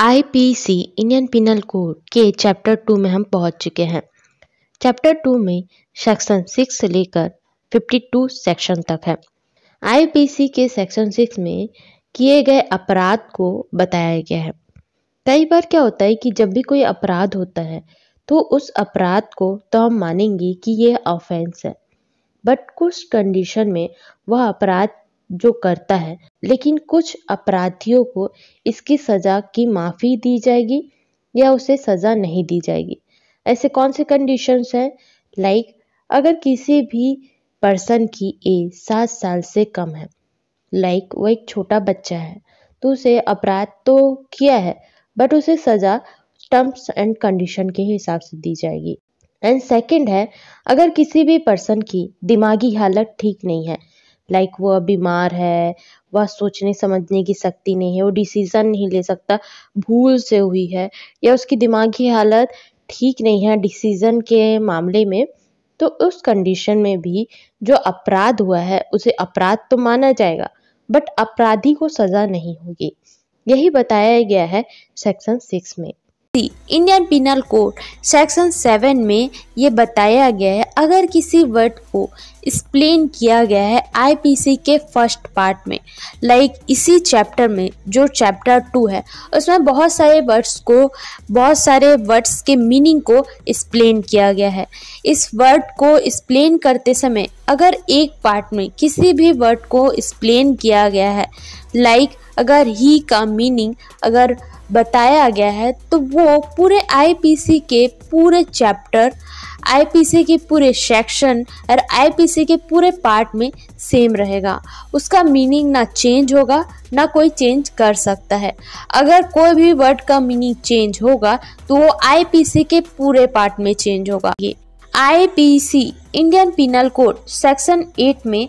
IPC Indian penal code के chapter two में हम पहुंच चुके हैं चैप्टर टू में सेक्शन सिक्स से लेकर फिफ्टी टू सेक्शन तक है आईपीसी के सेक्शन सिक्स में किए गए अपराध को बताया गया है कई बार क्या होता है कि जब भी कोई अपराध होता है तो उस अपराध को तो हम मानेंगे कि यह ऑफेंस है बट कुछ कंडीशन में वह अपराध जो करता है लेकिन कुछ अपराधियों को इसकी सज़ा की माफ़ी दी जाएगी या उसे सज़ा नहीं दी जाएगी ऐसे कौन से कंडीशंस हैं लाइक अगर किसी भी पर्सन की एज सात साल से कम है लाइक वो एक छोटा बच्चा है तो उसे अपराध तो किया है बट उसे सज़ा टर्म्स एंड कंडीशन के हिसाब से दी जाएगी एंड सेकंड है अगर किसी भी पर्सन की दिमागी हालत ठीक नहीं है लाइक वह बीमार है वह सोचने समझने की शक्ति नहीं है वो डिसीज़न नहीं ले सकता भूल से हुई है या उसकी दिमागी हालत ठीक नहीं है डिसीज़न के मामले में तो उस कंडीशन में भी जो अपराध हुआ है उसे अपराध तो माना जाएगा बट अपराधी को सज़ा नहीं होगी यही बताया गया है सेक्शन सिक्स में Indian penal code section seven में ये बताया गया है अगर किसी वर्ड को एक्सप्लेन किया गया है आईपीसी के फर्स्ट पार्ट में लाइक इसी चैप्टर में जो चैप्टर टू है उसमें बहुत सारे वर्ड्स को बहुत सारे वर्ड्स के मीनिंग को एक्सप्लेन किया गया है इस वर्ड को एक्सप्लेन करते समय अगर एक पार्ट में किसी भी वर्ड को एक्सप्लेन किया गया है लाइक like, अगर ही का मीनिंग अगर बताया गया है तो वो पूरे आईपीसी के पूरे चैप्टर आईपीसी के पूरे सेक्शन और आईपीसी के पूरे पार्ट में सेम रहेगा उसका मीनिंग ना चेंज होगा ना कोई चेंज कर सकता है अगर कोई भी वर्ड का मीनिंग चेंज होगा तो वो आईपीसी के पूरे पार्ट में चेंज होगा ये IPC Indian penal code section 8 में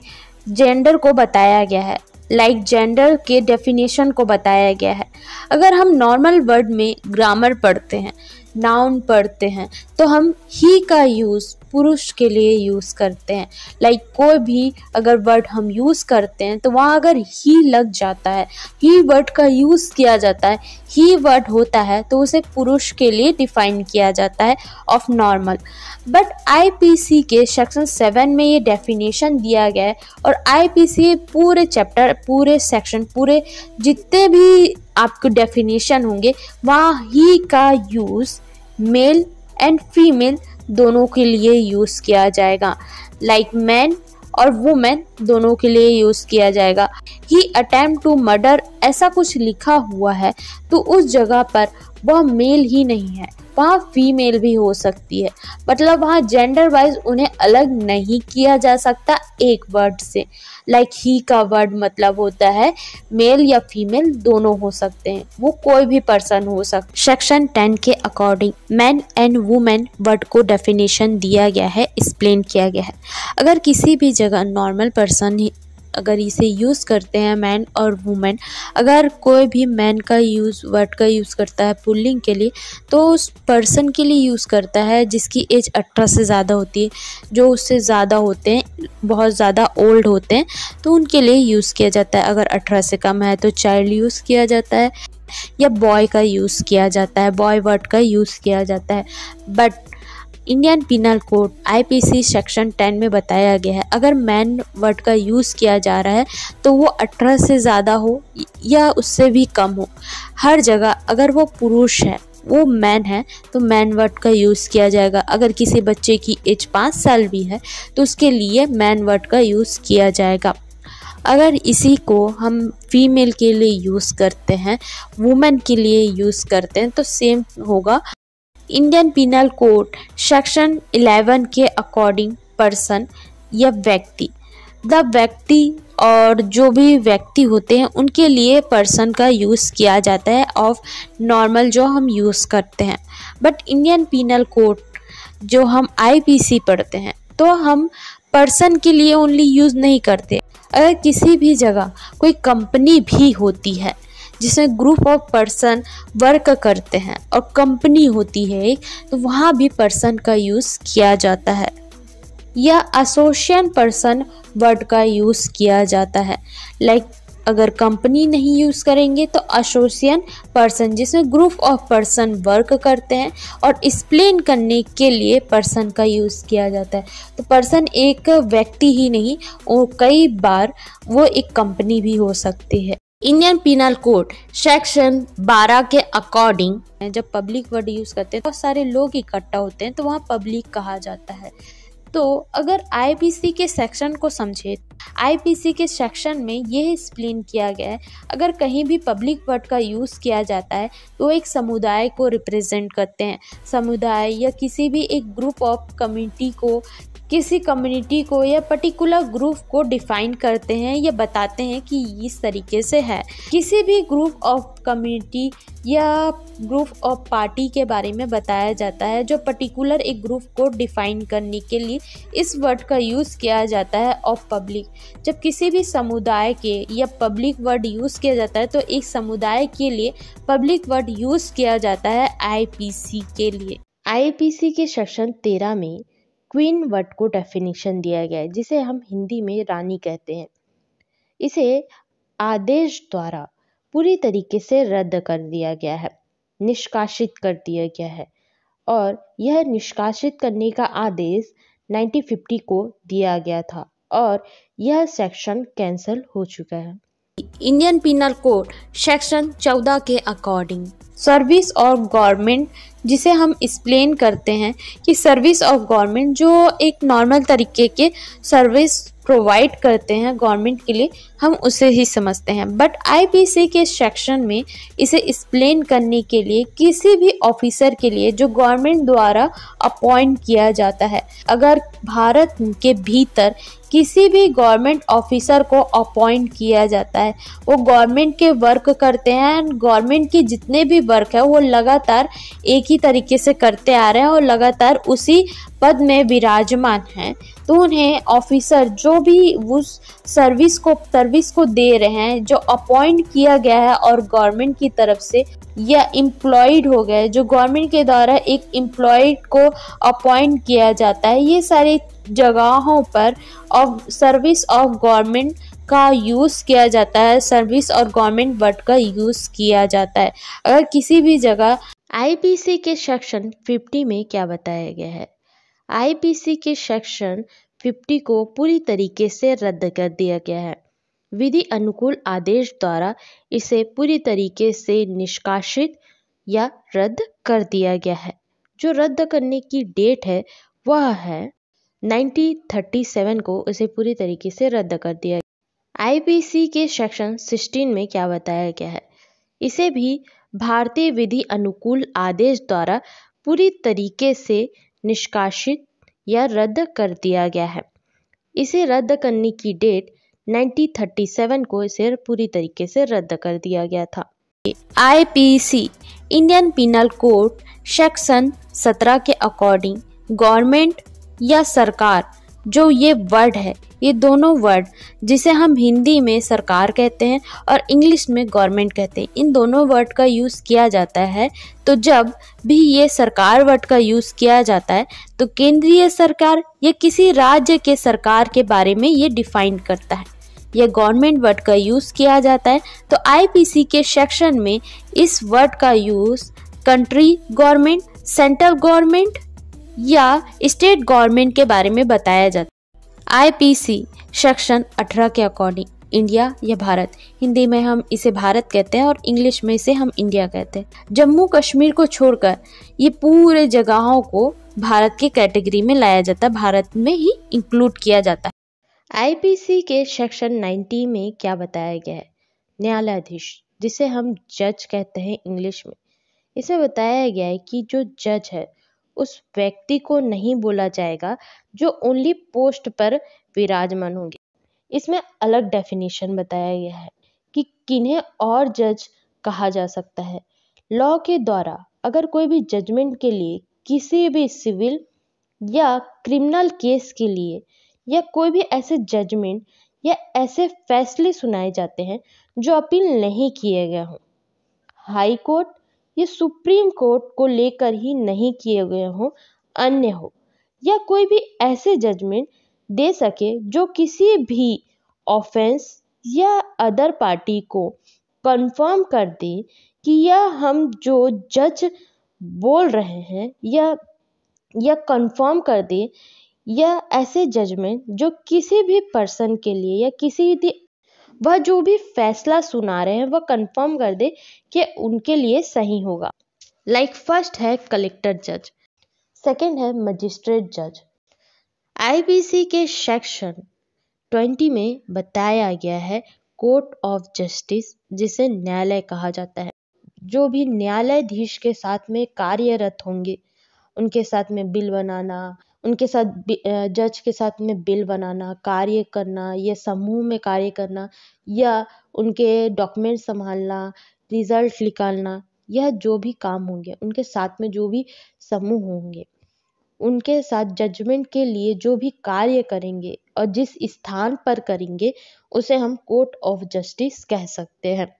जेंडर को बताया गया है लाइक जेंडर के डेफिनेशन को बताया गया है अगर हम नॉर्मल वर्ड में ग्रामर पढ़ते हैं नाउन पढ़ते हैं तो हम ही का यूज़ पुरुष के लिए यूज़ करते हैं लाइक like कोई भी अगर वर्ड हम यूज़ करते हैं तो वहाँ अगर ही लग जाता है ही वर्ड का यूज़ किया जाता है ही वर्ड होता है तो उसे पुरुष के लिए डिफाइन किया जाता है ऑफ नॉर्मल बट आईपीसी के सेक्शन सेवन में ये डेफिनेशन दिया गया है और आईपीसी पूरे चैप्टर पूरे सेक्शन पूरे जितने भी आपको डेफिनेशन होंगे वहाँ ही का यूज़ मेल एंड फीमेल दोनों के लिए यूज़ किया जाएगा लाइक मैन और वुमेन दोनों के लिए यूज़ किया जाएगा ही अटैम्प्ट टू मर्डर ऐसा कुछ लिखा हुआ है तो उस जगह पर वह मेल ही नहीं है वहाँ फीमेल भी हो सकती है मतलब वहाँ जेंडर वाइज उन्हें अलग नहीं किया जा सकता एक वर्ड से लाइक like ही का वर्ड मतलब होता है मेल या फीमेल दोनों हो सकते हैं वो कोई भी पर्सन हो सकता सेक्शन टेन के according man and women word को डेफिनेशन दिया गया है एक्सप्लेन किया गया है अगर किसी भी जगह नॉर्मल पर्सन अगर इसे यूज़ करते हैं मैन और वुमेन अगर कोई भी मैन का यूज़ वर्ड का यूज़ करता है पुलिंग के लिए तो उस पर्सन के लिए यूज़ करता है जिसकी एज अठारह से ज़्यादा होती है जो उससे ज़्यादा होते हैं बहुत ज़्यादा ओल्ड होते हैं तो उनके लिए यूज़ किया जाता है अगर अठारह से कम है तो चाइल्ड यूज़ किया जाता है या बॉय का यूज़ किया जाता है बॉय वर्ड का यूज़ किया जाता है but Indian penal code IPC section 10 में बताया गया है अगर मैन वर्ड का यूज़ किया जा रहा है तो वो 18 से ज़्यादा हो या उससे भी कम हो हर जगह अगर वो पुरुष है वो मैन है तो मैन वर्ड का यूज़ किया जाएगा अगर किसी बच्चे की एज पाँच साल भी है तो उसके लिए मैन वर्ड का यूज़ किया जाएगा अगर इसी को हम फीमेल के लिए यूज़ करते हैं वुमेन के लिए यूज़ करते हैं तो सेम होगा इंडियन पिनल कोड सेक्शन 11 के अकॉर्डिंग पर्सन या व्यक्ति द व्यक्ति और जो भी व्यक्ति होते हैं उनके लिए पर्सन का यूज़ किया जाता है ऑफ नॉर्मल जो हम यूज़ करते हैं बट इंडियन पिनल कोड जो हम आईपीसी पढ़ते हैं तो हम पर्सन के लिए ओनली यूज़ नहीं करते अगर किसी भी जगह कोई कंपनी भी होती है जिसमें ग्रुप ऑफ पर्सन वर्क करते हैं और कंपनी होती है तो वहाँ भी पर्सन का यूज़ किया जाता है या एसोसिएशन पर्सन वर्ड का यूज़ किया जाता है लाइक like, अगर कंपनी नहीं यूज़ करेंगे तो एसोसिएशन पर्सन जिसमें ग्रुप ऑफ पर्सन वर्क करते हैं और एक्सप्लेन करने के लिए पर्सन का यूज़ किया जाता है तो पर्सन एक व्यक्ति ही नहीं और कई बार वो एक कंपनी भी हो सकती है इंडियन पिनल कोड सेक्शन 12 के अकॉर्डिंग जब पब्लिक वर्ड यूज करते हैं तो बहुत तो सारे लोग इकट्ठा होते हैं तो वहाँ पब्लिक कहा जाता है तो अगर आईपीसी के सेक्शन को समझे आईपीसी के सेक्शन में यह एक्सप्लेन किया गया है अगर कहीं भी पब्लिक वर्ड का यूज़ किया जाता है तो एक समुदाय को रिप्रेजेंट करते हैं समुदाय या किसी भी एक ग्रुप ऑफ कम्युनिटी को किसी कम्युनिटी को या पर्टिकुलर ग्रुप को डिफाइन करते हैं या बताते हैं कि इस तरीके से है किसी भी ग्रुप ऑफ कम्युनिटी या ग्रुप ऑफ पार्टी के बारे में बताया जाता है जो पर्टिकुलर एक ग्रुप को डिफाइन करने के लिए इस वर्ड का यूज़ किया जाता है ऑफ पब्लिक जब किसी भी समुदाय के या पब्लिक वर्ड यूज़ किया जाता है तो एक समुदाय के लिए पब्लिक वर्ड यूज़ किया जाता है आई के लिए आई के सेक्शन तेरह में क्वीन वर्ड को डेफिनेशन दिया गया है जिसे हम हिंदी में रानी कहते हैं इसे आदेश द्वारा पूरी तरीके से रद्द कर दिया गया है निष्कासित कर दिया गया है और यह निष्कासित करने का आदेश 1950 को दिया गया था और यह सेक्शन कैंसिल हो चुका है इंडियन पिनल कोड सेक्शन 14 के अकॉर्डिंग सर्विस ऑफ गवर्नमेंट जिसे हम एक्सप्लेन करते हैं कि सर्विस ऑफ गवर्नमेंट जो एक नॉर्मल तरीके के सर्विस प्रोवाइड करते हैं गवर्नमेंट के लिए हम उसे ही समझते हैं बट आईपीसी के सेक्शन में इसे एक्सप्लेन करने के लिए किसी भी ऑफिसर के लिए जो गवर्नमेंट द्वारा अपॉइंट किया जाता है अगर भारत के भीतर किसी भी गवर्नमेंट ऑफिसर को अपॉइंट किया जाता है वो गवर्नमेंट के वर्क करते हैं एंड गवर्नमेंट के जितने भी वर्क है वो लगातार एक ही तरीके से करते आ रहे हैं और लगातार उसी पद में विराजमान हैं तो उन्हें ऑफिसर जो भी उस सर्विस को सर्विस को दे रहे हैं जो अपॉइंट किया गया है और गवर्नमेंट की तरफ से या इम्प्लॉयड हो गए जो गवर्नमेंट के द्वारा एक एम्प्लॉयड को अपॉइंट किया जाता है ये सारे जगहों पर ऑफ सर्विस ऑफ गवर्नमेंट का यूज़ किया जाता है सर्विस और गवर्नमेंट वर्ड का यूज़ किया जाता है अगर किसी भी जगह आईपीसी के सेक्शन 50 में क्या बताया गया है आईपीसी के सेक्शन फिफ्टी को पूरी तरीके से रद्द कर दिया गया है विधि अनुकूल आदेश द्वारा इसे पूरी तरीके से निष्कासित या रद्द कर दिया गया है जो रद्द करने की डेट है वह है 1937 को इसे पूरी तरीके से रद्द कर दिया गया आईपीसी के सेक्शन 16 में क्या बताया गया है इसे भी भारतीय विधि अनुकूल आदेश द्वारा पूरी तरीके से निष्कासित या रद्द कर दिया गया है इसे रद्द करने की डेट 1937 को इसे पूरी तरीके से रद्द कर दिया गया था I Indian penal code section 17 के अकॉर्डिंग गवर्नमेंट या सरकार जो ये वर्ड है ये दोनों वर्ड जिसे हम हिंदी में सरकार कहते हैं और इंग्लिश में गवर्नमेंट कहते हैं इन दोनों वर्ड का यूज़ किया जाता है तो जब भी ये सरकार वर्ड का यूज़ किया जाता है तो केंद्रीय सरकार या किसी राज्य के सरकार के बारे में ये डिफाइन करता है यह गवर्नमेंट वर्ड का यूज़ किया जाता है तो आईपीसी के सेक्शन में इस वर्ड का use country government central government या स्टेट गवर्नमेंट के बारे में बताया जाता है आईपीसी सेक्शन 18 के अकॉर्डिंग इंडिया या भारत हिंदी में हम इसे भारत कहते हैं और इंग्लिश में इसे हम इंडिया कहते हैं जम्मू कश्मीर को छोड़कर ये पूरे जगहों को भारत के कैटेगरी में लाया जाता है भारत में ही इंक्लूड किया जाता है आईपीसी के सेक्शन 90 में क्या बताया गया है न्यायालयाधीश जिसे हम जज कहते हैं इंग्लिश में इसे बताया गया है कि जो जज है उस व्यक्ति को नहीं बोला जाएगा जो ओनली पोस्ट पर विराजमान होंगे इसमें अलग डेफिनेशन बताया गया है कि किन्हें और जज कहा जा सकता है लॉ के द्वारा अगर कोई भी जजमेंट के लिए किसी भी सिविल या क्रिमिनल केस के लिए या कोई भी ऐसे जजमेंट या ऐसे फैसले सुनाए जाते हैं जो अपील नहीं किए गए हों हाई कोर्ट ये सुप्रीम कोर्ट को लेकर ही नहीं किए गए हों अन्य हो या कोई भी ऐसे जजमेंट दे सके जो किसी भी ऑफेंस या अदर पार्टी को कंफर्म कर दे कि यह हम जो जज बोल रहे हैं या या कंफर्म कर दे या ऐसे जजमेंट जो किसी भी पर्सन के लिए या किसी भी वह जो भी फैसला सुना रहे हैं वह कंफर्म कर दे कि उनके लिए सही होगा लाइक like फर्स्ट है कलेक्टर जज सेकेंड है मजिस्ट्रेट जज आईपीसी के सेक्शन 20 में बताया गया है कोर्ट ऑफ जस्टिस जिसे न्यायालय कहा जाता है जो भी न्यायालयधीश के साथ में कार्यरत होंगे उनके साथ में बिल बनाना उनके साथ जज के साथ में बिल बनाना कार्य करना या समूह में कार्य करना या उनके डॉक्यूमेंट संभालना रिज़ल्ट निकालना यह जो भी काम होंगे उनके साथ में जो भी समूह होंगे उनके साथ जजमेंट के लिए जो भी कार्य करेंगे और जिस स्थान पर करेंगे उसे हम कोर्ट ऑफ जस्टिस कह सकते हैं